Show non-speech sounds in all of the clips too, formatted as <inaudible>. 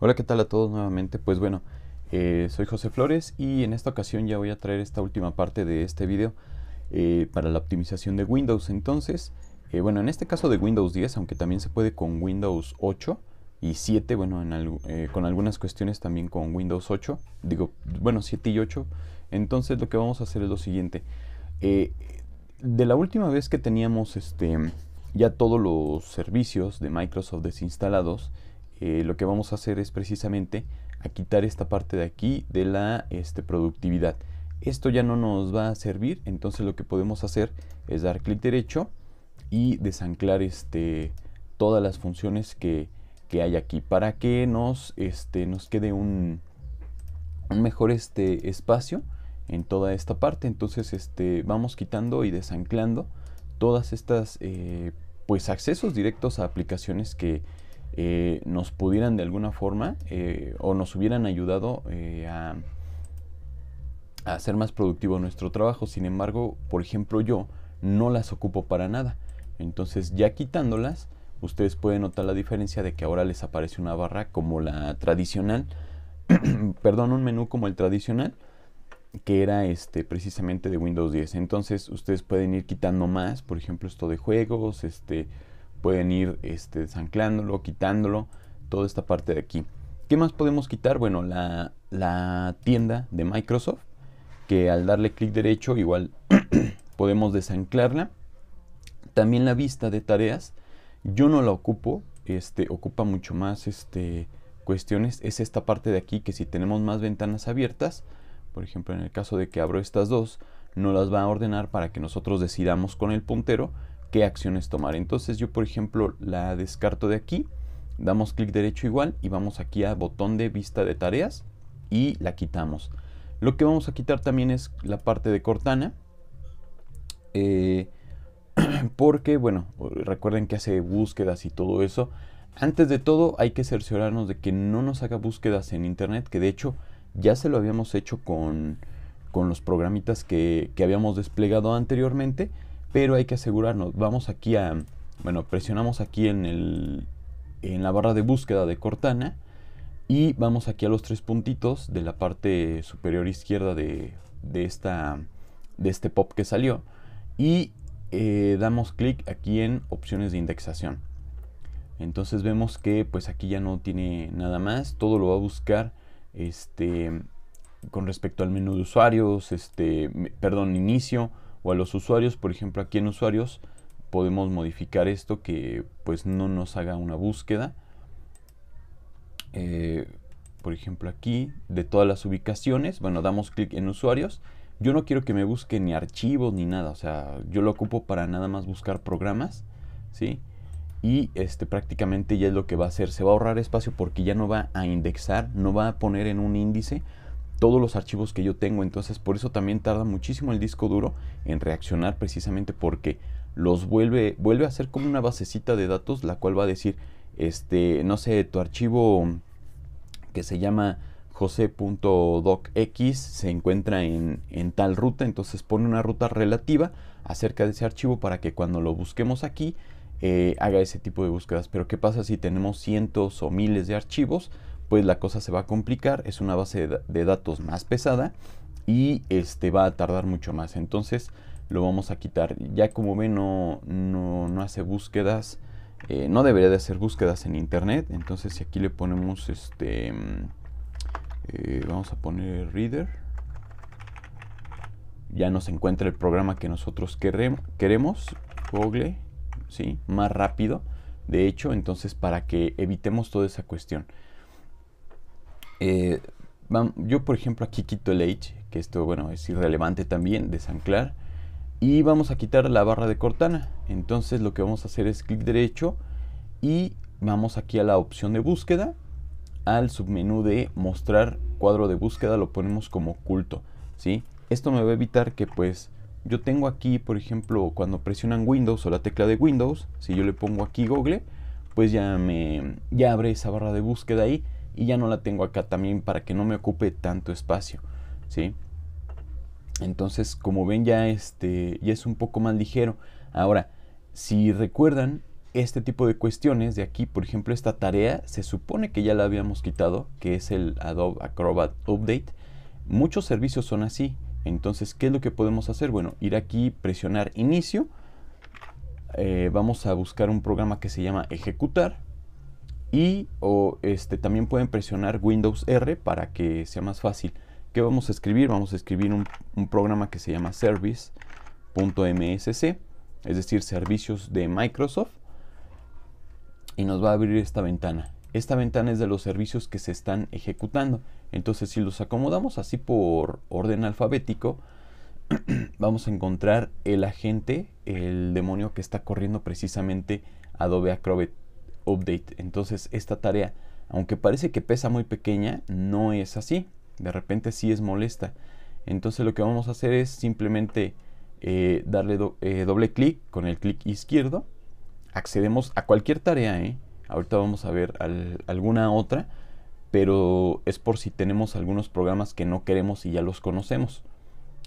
Hola, ¿qué tal a todos nuevamente? Pues bueno, eh, soy José Flores y en esta ocasión ya voy a traer esta última parte de este video eh, para la optimización de Windows. Entonces, eh, bueno, en este caso de Windows 10, aunque también se puede con Windows 8 y 7, bueno, con algunas cuestiones también con Windows 8, digo, bueno, 7 y 8. Entonces lo que vamos a hacer es lo siguiente. de la última vez que teníamos este, ya todos los servicios de Microsoft desinstalados, eh, lo que vamos a hacer es precisamente a quitar esta parte de aquí de la este, productividad. Esto ya no nos va a servir, entonces lo que podemos hacer es dar clic derecho y desanclar este, todas las funciones que, hay aquí para que nos, este, nos quede un, un mejor este, espacio en toda esta parte. Entonces este, vamos quitando y desanclando todas estas eh, pues accesos directos a aplicaciones que, eh, nos pudieran de alguna forma eh, o nos hubieran ayudado eh, a, a hacer más productivo nuestro trabajo. Sin embargo, por ejemplo, yo no las ocupo para nada. Entonces, ya quitándolas, ustedes pueden notar la diferencia de que ahora les aparece una barra como la tradicional, <clears throat> perdón, un menú como el tradicional que era este precisamente de Windows 10. Entonces, ustedes pueden ir quitando más, por ejemplo, esto de juegos, este pueden ir este, desanclándolo, quitándolo, toda esta parte de aquí. ¿Qué más podemos quitar? Bueno, la, tienda de Microsoft, que al darle clic derecho igual <clears throat> podemos desanclarla. También la vista de tareas, yo no la ocupo, este, ocupa mucho más este, cuestiones. Es esta parte de aquí que si tenemos más ventanas abiertas, por ejemplo en el caso de que abro estas dos, no las va a ordenar para que nosotros decidamos con el puntero qué acciones tomar. Entonces yo, por ejemplo, la descarto de aquí, damos clic derecho igual y vamos aquí a botón de vista de tareas y la quitamos. Lo que vamos a quitar también es la parte de Cortana. Eh, <clears throat> porque, bueno, recuerden que hace búsquedas y todo eso. Antes de todo hay que cerciorarnos de que no nos haga búsquedas en Internet, que de hecho ya se lo habíamos hecho con, con los programitas que, que habíamos desplegado anteriormente pero hay que asegurarnos. Vamos aquí a, bueno, presionamos aquí en, la barra de búsqueda de Cortana y vamos aquí a los tres puntitos de la parte superior izquierda de, de este pop que salió y eh, damos clic aquí en opciones de indexación. Entonces vemos que pues aquí ya no tiene nada más, todo lo va a buscar este, con respecto al menú de usuarios, este, perdón, inicio, o a los usuarios, por ejemplo aquí en usuarios podemos modificar esto que pues no nos haga una búsqueda. Eh, por ejemplo aquí de todas las ubicaciones, bueno damos clic en usuarios. Yo no quiero que me busque ni archivos ni nada, o sea, yo lo ocupo para nada más buscar programas, ¿sí? y este prácticamente ya es lo que va a hacer, se va a ahorrar espacio porque ya no va a indexar, no va a poner en un índice, todos los archivos que yo tengo. Entonces por eso también tarda muchísimo el disco duro en reaccionar precisamente porque los vuelve, vuelve a ser como una basecita de datos la cual va a decir, este, no sé, tu archivo que se llama jose.docx se encuentra en, tal ruta, entonces pone una ruta relativa acerca de ese archivo para que cuando lo busquemos aquí eh, haga ese tipo de búsquedas. Pero ¿qué pasa si tenemos cientos o miles de archivos? pues la cosa se va a complicar, es una base de, datos más pesada y este va a tardar mucho más. Entonces lo vamos a quitar. Ya como ven no, hace búsquedas, eh, no debería de hacer búsquedas en internet. Entonces si aquí le ponemos este, eh, vamos a poner reader, ya nos encuentra el programa que nosotros queremos, Google, ¿sí? más rápido. De hecho, entonces para que evitemos toda esa cuestión. Eh, yo, por ejemplo, aquí quito el Edge que esto, bueno, es irrelevante también, de Y vamos a quitar la barra de Cortana. Entonces lo que vamos a hacer es clic derecho y vamos aquí a la opción de búsqueda. Al submenú de mostrar cuadro de búsqueda lo ponemos como oculto, ¿sí? Esto me va a evitar que pues yo tengo aquí, por ejemplo, cuando presionan Windows o la tecla de Windows, si yo le pongo aquí Google, pues ya me ya abre esa barra de búsqueda ahí y ya no la tengo acá también para que no me ocupe tanto espacio, ¿sí? Entonces, como ven, ya, este, ya es un poco más ligero. Ahora, si recuerdan, este tipo de cuestiones de aquí, por ejemplo, esta tarea se supone que ya la habíamos quitado, que es el Adobe Acrobat Update. Muchos servicios son así. Entonces, ¿qué es lo que podemos hacer? Bueno, ir aquí, presionar inicio. Eh, vamos a buscar un programa que se llama ejecutar y o, este, también pueden presionar Windows R para que sea más fácil. ¿Qué vamos a escribir? Vamos a escribir un, un programa que se llama service.msc, es decir, servicios de Microsoft, y nos va a abrir esta ventana. Esta ventana es de los servicios que se están ejecutando. Entonces, si los acomodamos así por orden alfabético, <clears throat> vamos a encontrar el agente, el demonio que está corriendo precisamente Adobe Acrobat update. Entonces esta tarea, aunque parece que pesa muy pequeña, no es así. De repente sí es molesta. Entonces lo que vamos a hacer es simplemente eh, darle eh, doble clic con el clic izquierdo. Accedemos a cualquier tarea. ¿eh? Ahorita vamos a ver alguna otra. Pero es por si tenemos algunos programas que no queremos y ya los conocemos.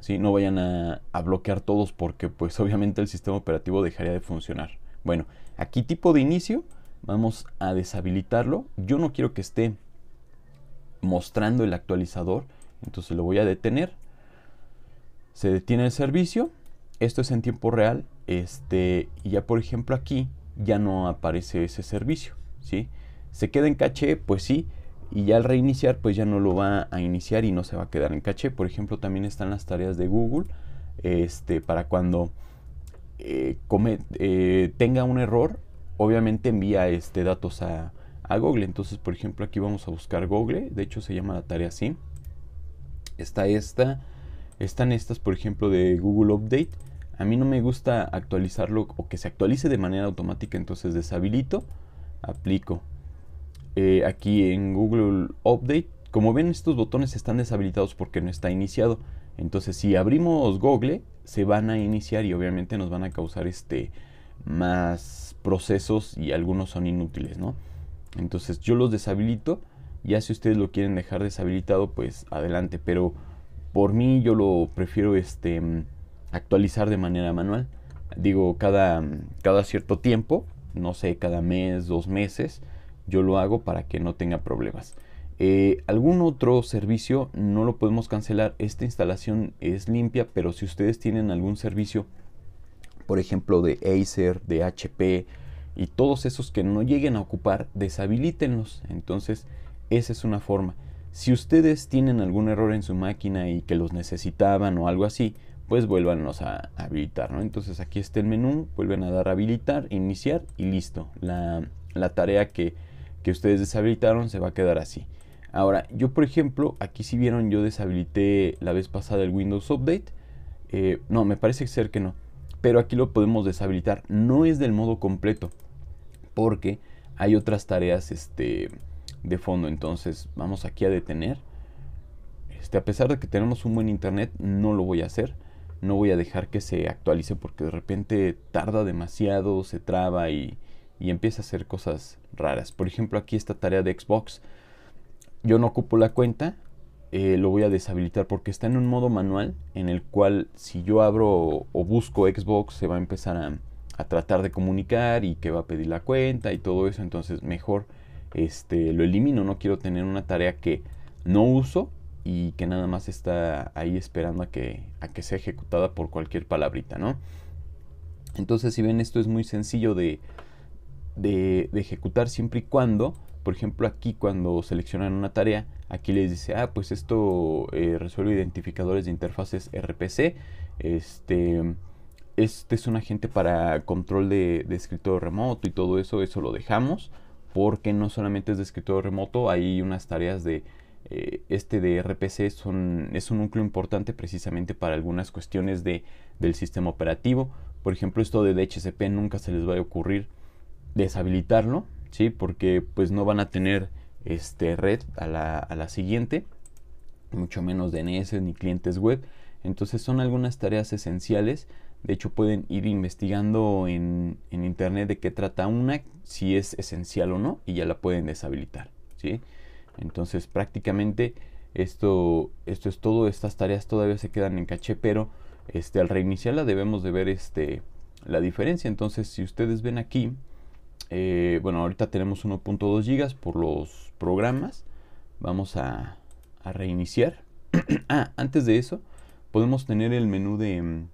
Si No vayan a, a bloquear todos porque pues <laughs> obviamente el sistema operativo dejaría de funcionar. Bueno, aquí tipo de inicio Vamos a deshabilitarlo. Yo no quiero que esté mostrando el actualizador. Entonces lo voy a detener. Se detiene el servicio. Esto es en tiempo real. Este, y ya por ejemplo aquí ya no aparece ese servicio. ¿sí? ¿Se queda en caché? Pues sí. Y ya al reiniciar pues ya no lo va a iniciar y no se va a quedar en caché. Por ejemplo también están las tareas de Google. Este, para cuando eh, eh, tenga un error obviamente envía este, datos a, Google. Entonces, por ejemplo, aquí vamos a buscar Google. De hecho, se llama la tarea así. Está esta. Están estas, por ejemplo, de Google Update. A mí no me gusta actualizarlo o que se actualice de manera automática, entonces deshabilito, aplico. Eh, aquí en Google Update, como ven estos botones están deshabilitados porque no está iniciado. Entonces si abrimos Google, se van a iniciar y obviamente nos van a causar este, más procesos y algunos son inútiles, ¿no? Entonces yo los deshabilito, ya si ustedes lo quieren dejar deshabilitado, pues adelante, pero por mí yo lo prefiero este, actualizar de manera manual. Digo, cada, cada cierto tiempo, no sé, cada mes, dos meses, yo lo hago para que no tenga problemas. Eh, algún otro servicio no lo podemos cancelar. Esta instalación es limpia, pero si ustedes tienen algún servicio por ejemplo, de Acer, de HP y todos esos que no lleguen a ocupar, deshabilítenlos. Entonces, esa es una forma. Si ustedes tienen algún error en su máquina y que los necesitaban o algo así, pues vuélvanlos a habilitar, Entonces aquí está el menú, vuelven a dar habilitar, iniciar y listo. La, tarea que, ustedes deshabilitaron se va a quedar así. Ahora, yo por ejemplo, aquí si vieron, yo deshabilité la vez pasada el Windows Update. Eh, no, me parece ser que no pero aquí lo podemos deshabilitar. No es del modo completo, porque hay otras tareas este, de fondo. Entonces vamos aquí a detener. Este, a pesar de que tenemos un buen internet, no lo voy a hacer. No voy a dejar que se actualice porque de repente tarda demasiado, se traba y, y empieza a hacer cosas raras. Por ejemplo, aquí esta tarea de Xbox. Yo no ocupo la cuenta, eh, lo voy a deshabilitar porque está en un modo manual en el cual si yo abro o, busco Xbox se va a empezar a, tratar de comunicar y que va a pedir la cuenta y todo eso. Entonces mejor este, lo elimino. No quiero tener una tarea que no uso y que nada más está ahí esperando a que, que sea ejecutada por cualquier palabrita, ¿no? Entonces si ven esto es muy sencillo de, de ejecutar siempre y cuando por ejemplo, aquí cuando seleccionan una tarea, aquí les dice, ah, pues esto eh, resuelve identificadores de interfaces RPC. Este, este es un agente para control de, escritorio remoto y todo eso, eso lo dejamos. Porque no solamente es de escritorio remoto, hay unas tareas de, eh, este de RPC son, es un núcleo importante precisamente para algunas cuestiones de, del sistema operativo. Por ejemplo, esto de DHCP nunca se les va a ocurrir deshabilitarlo ¿sí? Porque pues no van a tener este red a la, siguiente, mucho menos DNS ni clientes web. Entonces son algunas tareas esenciales. De hecho pueden ir investigando en, internet de qué trata una, si es esencial o no, y ya la pueden deshabilitar. ¿sí? Entonces prácticamente esto, esto es todo. Estas tareas todavía se quedan en caché, pero este, al reiniciarla debemos de ver este, la diferencia. Entonces si ustedes ven aquí, eh, bueno, ahorita tenemos 1.2 GB por los programas. Vamos a, reiniciar. <clears throat> ah, antes de eso, podemos tener el menú de,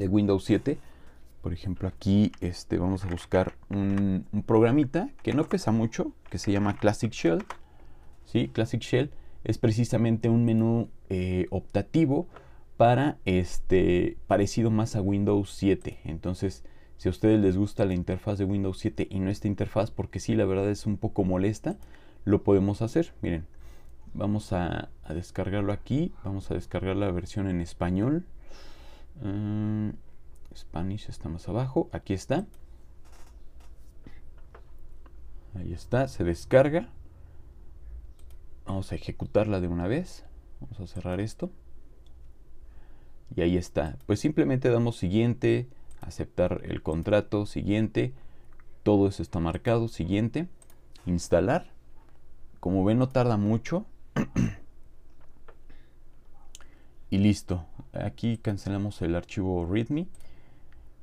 Windows 7. Por ejemplo, aquí este, vamos a buscar un, programita que no pesa mucho, que se llama Classic Shell. ¿Sí? Classic Shell es precisamente un menú eh, optativo para este parecido más a Windows 7. Entonces, si a ustedes les gusta la interfaz de Windows 7 y no esta interfaz, porque sí, la verdad es un poco molesta, lo podemos hacer. Miren, vamos a, descargarlo aquí. Vamos a descargar la versión en español. Ah, Spanish está más abajo. Aquí está. Ahí está, se descarga. Vamos a ejecutarla de una vez. Vamos a cerrar esto. Y ahí está. Pues simplemente damos siguiente aceptar el contrato, siguiente, todo eso está marcado, siguiente, instalar, como ven no tarda mucho <clears throat> y listo, aquí cancelamos el archivo readme,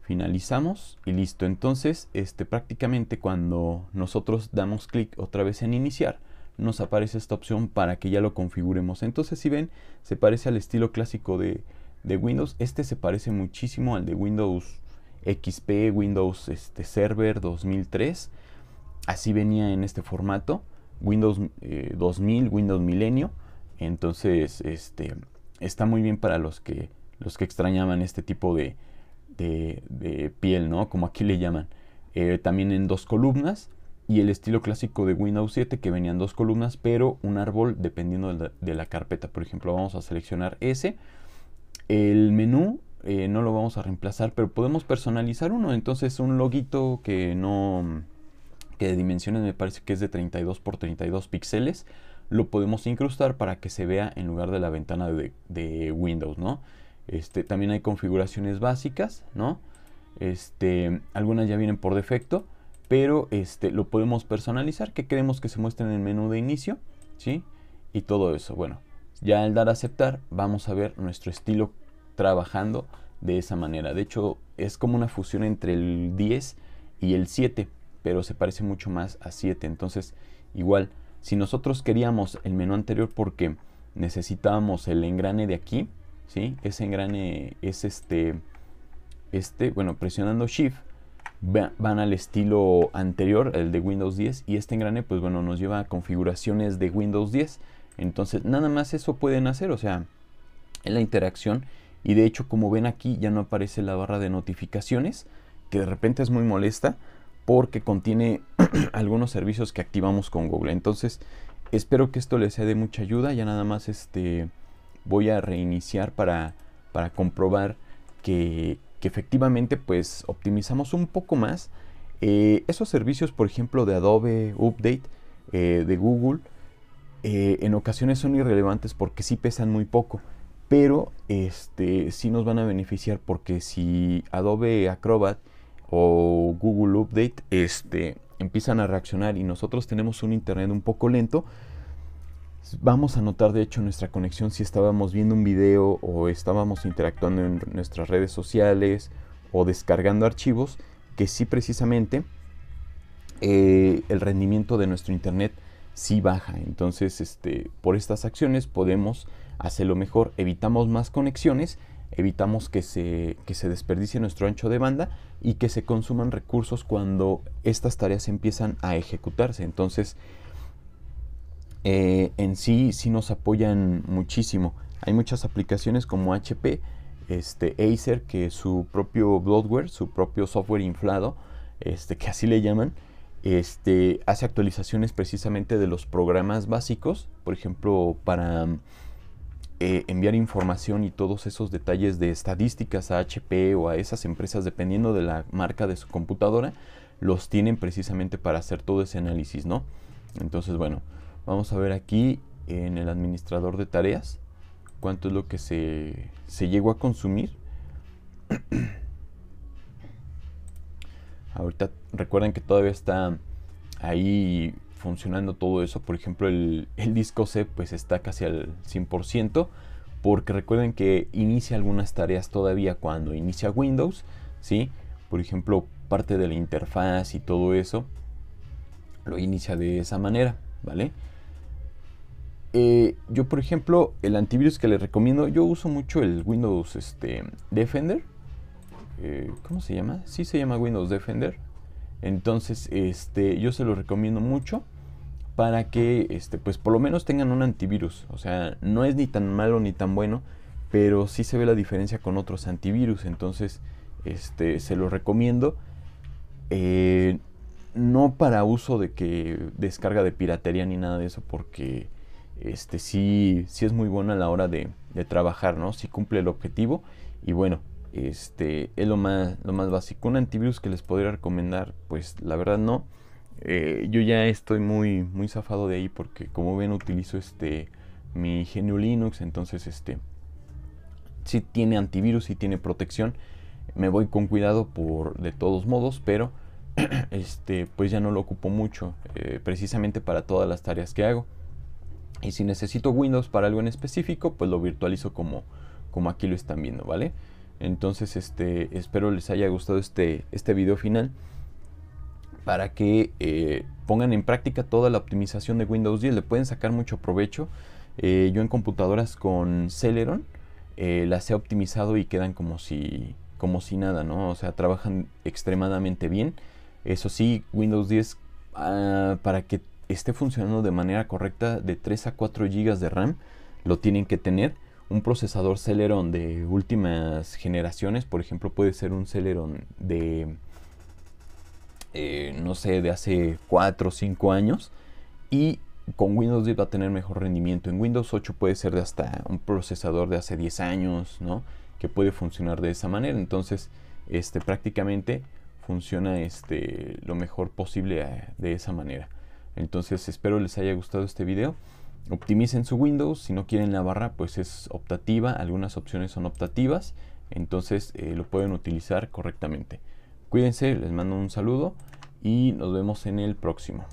finalizamos y listo, entonces este, prácticamente cuando nosotros damos clic otra vez en iniciar, nos aparece esta opción para que ya lo configuremos. Entonces, si ven, se parece al estilo clásico de, de Windows. Este se parece muchísimo al de Windows XP Windows este, Server 2003. Así venía en este formato. Windows 2000, eh, Windows Milenio. Entonces, este, está muy bien para los que, los que extrañaban este tipo de, de, piel, ¿no? Como aquí le llaman. Eh, también en dos columnas. Y el estilo clásico de Windows 7 que venían dos columnas, pero un árbol dependiendo de la, de la carpeta. Por ejemplo, vamos a seleccionar ese. El menú eh, no lo vamos a reemplazar, pero podemos personalizar uno. Entonces un loguito que no, que de dimensiones me parece que es de 32 por 32 píxeles, lo podemos incrustar para que se vea en lugar de la ventana de, Windows, ¿no? Este, también hay configuraciones básicas, ¿no? Este, algunas ya vienen por defecto, pero este, lo podemos personalizar, que queremos que se muestre en el menú de inicio, ¿sí? Y todo eso, bueno, ya al dar a aceptar, vamos a ver nuestro estilo trabajando de esa manera. De hecho, es como una fusión entre el 10 y el 7, pero se parece mucho más a 7. Entonces, igual, si nosotros queríamos el menú anterior porque necesitábamos el engrane de aquí, ¿sí? Ese engrane es este, este, bueno, presionando Shift van al estilo anterior, el de Windows 10, y este engrane, pues bueno, nos lleva a configuraciones de Windows 10. Entonces, nada más eso pueden hacer, o sea, en la interacción y de hecho, como ven aquí, ya no aparece la barra de notificaciones, que de repente es muy molesta porque contiene <clears throat> algunos servicios que activamos con Google. Entonces, espero que esto les sea de mucha ayuda. Ya nada más este, voy a reiniciar para, para comprobar que, efectivamente pues optimizamos un poco más. Eh, esos servicios, por ejemplo, de Adobe Update, eh, de Google, eh, en ocasiones son irrelevantes porque sí pesan muy poco pero este, sí nos van a beneficiar porque si Adobe Acrobat o Google Update este, empiezan a reaccionar y nosotros tenemos un internet un poco lento, vamos a notar de hecho nuestra conexión si estábamos viendo un video o estábamos interactuando en nuestras redes sociales o descargando archivos, que sí precisamente eh, el rendimiento de nuestro internet sí baja. Entonces, este, por estas acciones podemos hace lo mejor. Evitamos más conexiones, evitamos que se, se desperdicie nuestro ancho de banda y que se consuman recursos cuando estas tareas empiezan a ejecutarse. Entonces, eh, en sí, sí nos apoyan muchísimo. Hay muchas aplicaciones como HP, este, Acer, que su propio bloatware, su propio software inflado, este, que así le llaman, este, hace actualizaciones precisamente de los programas básicos, por ejemplo, para eh, enviar información y todos esos detalles de estadísticas a HP o a esas empresas, dependiendo de la marca de su computadora, los tienen precisamente para hacer todo ese análisis, ¿no? Entonces, bueno, vamos a ver aquí en el administrador de tareas cuánto es lo que se, se llegó a consumir. <clears throat> Ahorita recuerden que todavía está ahí funcionando todo eso. Por ejemplo, el, disco C pues está casi al 100%, porque recuerden que inicia algunas tareas todavía cuando inicia Windows, ¿sí? Por ejemplo, parte de la interfaz y todo eso lo inicia de esa manera, ¿vale? Eh, yo, por ejemplo, el antivirus que les recomiendo, yo uso mucho el Windows este, Defender. Eh, ¿Cómo se llama? Sí se llama Windows Defender. Entonces, este, yo se lo recomiendo mucho para que este, pues por lo menos tengan un antivirus. O sea, no es ni tan malo ni tan bueno, pero sí se ve la diferencia con otros antivirus. Entonces, este, se los recomiendo. Eh, no para uso de que descarga de piratería ni nada de eso, porque este, sí, sí es muy bueno a la hora de, trabajar, ¿no? Si sí cumple el objetivo. Y bueno, este, es lo más, lo más básico. Un antivirus que les podría recomendar, pues la verdad no. Eh, yo ya estoy muy, muy zafado de ahí porque como ven utilizo este mi GNU Linux, entonces este sí tiene antivirus, y tiene protección. Me voy con cuidado por de todos modos, pero <clears throat> este pues ya no lo ocupo mucho, eh, precisamente para todas las tareas que hago. Y si necesito Windows para algo en específico, pues lo virtualizo como, como aquí lo están viendo, ¿vale? Entonces, este, espero les haya gustado este, este video final para que eh, pongan en práctica toda la optimización de Windows 10. Le pueden sacar mucho provecho. Eh, yo en computadoras con Celeron eh, las he optimizado y quedan como si, como si nada, ¿no? O sea, trabajan extremadamente bien. Eso sí, Windows 10 ah, para que esté funcionando de manera correcta de 3 a 4 GB de RAM lo tienen que tener. Un procesador Celeron de últimas generaciones, por ejemplo, puede ser un Celeron de eh, no sé, de hace 4 o 5 años y con Windows 10 va a tener mejor rendimiento. En Windows 8 puede ser de hasta un procesador de hace 10 años, ¿no? Que puede funcionar de esa manera. Entonces, este, prácticamente funciona este, lo mejor posible eh, de esa manera. Entonces, espero les haya gustado este video. Optimicen su Windows. Si no quieren la barra, pues es optativa. Algunas opciones son optativas. Entonces, eh, lo pueden utilizar correctamente. Cuídense, les mando un saludo y nos vemos en el próximo.